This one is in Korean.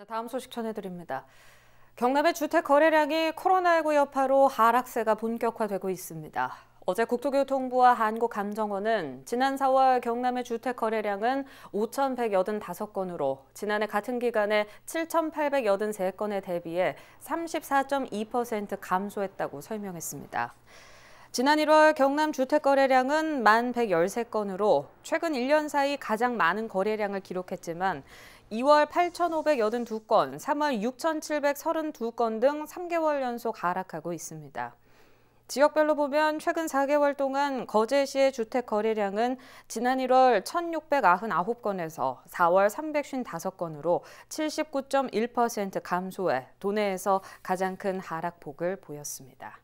네, 다음 소식 전해드립니다. 경남의 주택 거래량이 코로나19 여파로 하락세가 본격화되고 있습니다. 어제 국토교통부와 한국감정원은 지난 4월 경남의 주택 거래량은 5,185건으로 지난해 같은 기간에 7,883건에 대비해 34.2% 감소했다고 설명했습니다. 지난 1월 경남 주택 거래량은 1,113건으로 최근 1년 사이 가장 많은 거래량을 기록했지만 2월 8,582건, 3월 6,732건 등 3개월 연속 하락하고 있습니다. 지역별로 보면 최근 4개월 동안 거제시의 주택 거래량은 지난 1월 1,699건에서 4월 355건으로 79.1% 감소해 도내에서 가장 큰 하락폭을 보였습니다.